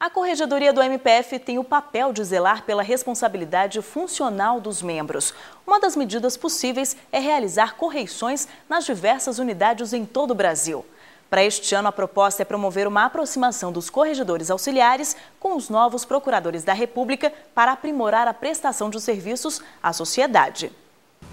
A Corregedoria do MPF tem o papel de zelar pela responsabilidade funcional dos membros. Uma das medidas possíveis é realizar correições nas diversas unidades em todo o Brasil. Para este ano, a proposta é promover uma aproximação dos corregedores auxiliares com os novos procuradores da República para aprimorar a prestação de serviços à sociedade.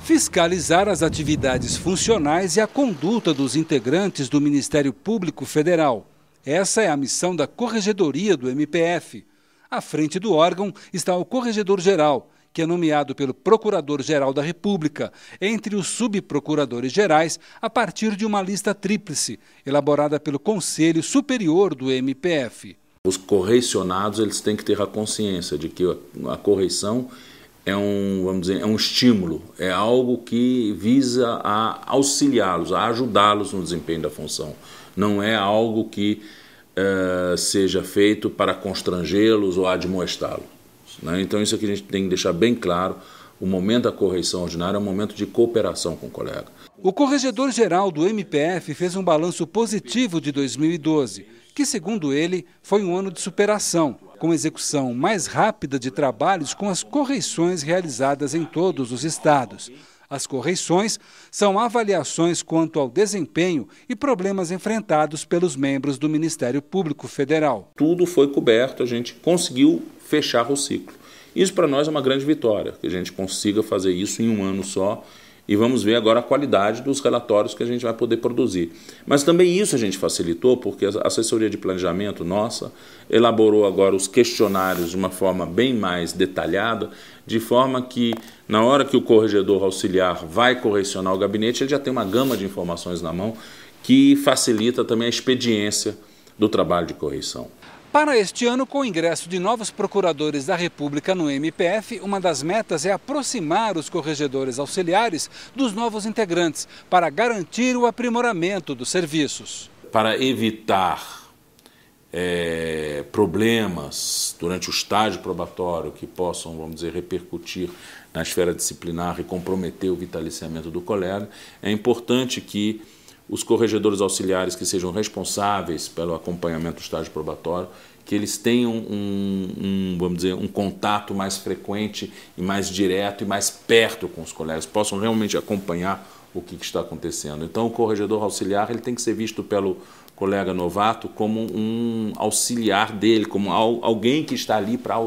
Fiscalizar as atividades funcionais e a conduta dos integrantes do Ministério Público Federal. Essa é a missão da Corregedoria do MPF. À frente do órgão está o Corregedor-Geral, que é nomeado pelo Procurador-Geral da República, entre os subprocuradores gerais, a partir de uma lista tríplice, elaborada pelo Conselho Superior do MPF. Os correcionados eles têm que ter a consciência de que a correição é um, vamos dizer, é um estímulo, é algo que visa a auxiliá-los, a ajudá-los no desempenho da função não é algo que uh, seja feito para constrangê-los ou admoestá-los. Né? Então, isso aqui a gente tem que deixar bem claro. O momento da correção ordinária é um momento de cooperação com o colega. O corregedor-geral do MPF fez um balanço positivo de 2012, que, segundo ele, foi um ano de superação, com execução mais rápida de trabalhos com as correções realizadas em todos os estados. As correições são avaliações quanto ao desempenho e problemas enfrentados pelos membros do Ministério Público Federal. Tudo foi coberto, a gente conseguiu fechar o ciclo. Isso para nós é uma grande vitória, que a gente consiga fazer isso em um ano só e vamos ver agora a qualidade dos relatórios que a gente vai poder produzir. Mas também isso a gente facilitou, porque a assessoria de planejamento nossa elaborou agora os questionários de uma forma bem mais detalhada, de forma que na hora que o corregedor auxiliar vai correcionar o gabinete, ele já tem uma gama de informações na mão que facilita também a expediência do trabalho de correção. Para este ano, com o ingresso de novos procuradores da República no MPF, uma das metas é aproximar os corregedores auxiliares dos novos integrantes, para garantir o aprimoramento dos serviços. Para evitar é, problemas durante o estágio probatório que possam, vamos dizer, repercutir na esfera disciplinar e comprometer o vitaliciamento do colega, é importante que os corregedores auxiliares que sejam responsáveis pelo acompanhamento do estágio probatório que eles tenham um, um, vamos dizer, um contato mais frequente e mais direto e mais perto com os colegas, possam realmente acompanhar o que, está acontecendo. Então, o corregedor auxiliar ele tem que ser visto pelo colega novato como um auxiliar dele, como alguém que está ali para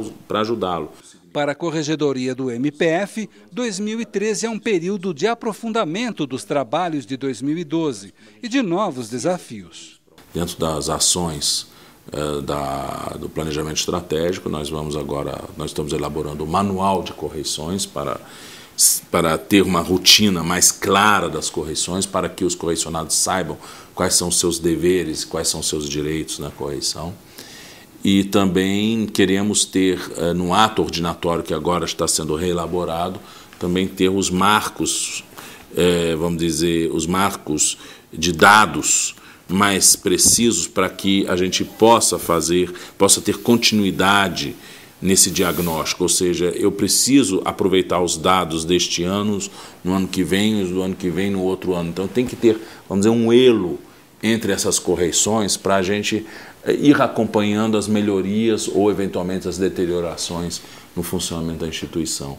ajudá-lo. Para a corregedoria do MPF, 2013 é um período de aprofundamento dos trabalhos de 2012 e de novos desafios. Dentro das ações eh, da, do planejamento estratégico. Nós vamos agora, nós estamos elaborando o um manual de correções para, para ter uma rotina mais clara das correções, para que os correcionados saibam quais são os seus deveres, quais são os seus direitos na correção. E também queremos ter, eh, no ato ordinatório que agora está sendo reelaborado, também ter os marcos, eh, vamos dizer, os marcos de dados mais precisos para que a gente possa fazer, possa ter continuidade nesse diagnóstico, ou seja, eu preciso aproveitar os dados deste ano, no ano que vem, os do ano que vem, no outro ano. Então tem que ter, vamos dizer, um elo entre essas correções para a gente eh, ir acompanhando as melhorias ou eventualmente as deteriorações no funcionamento da instituição.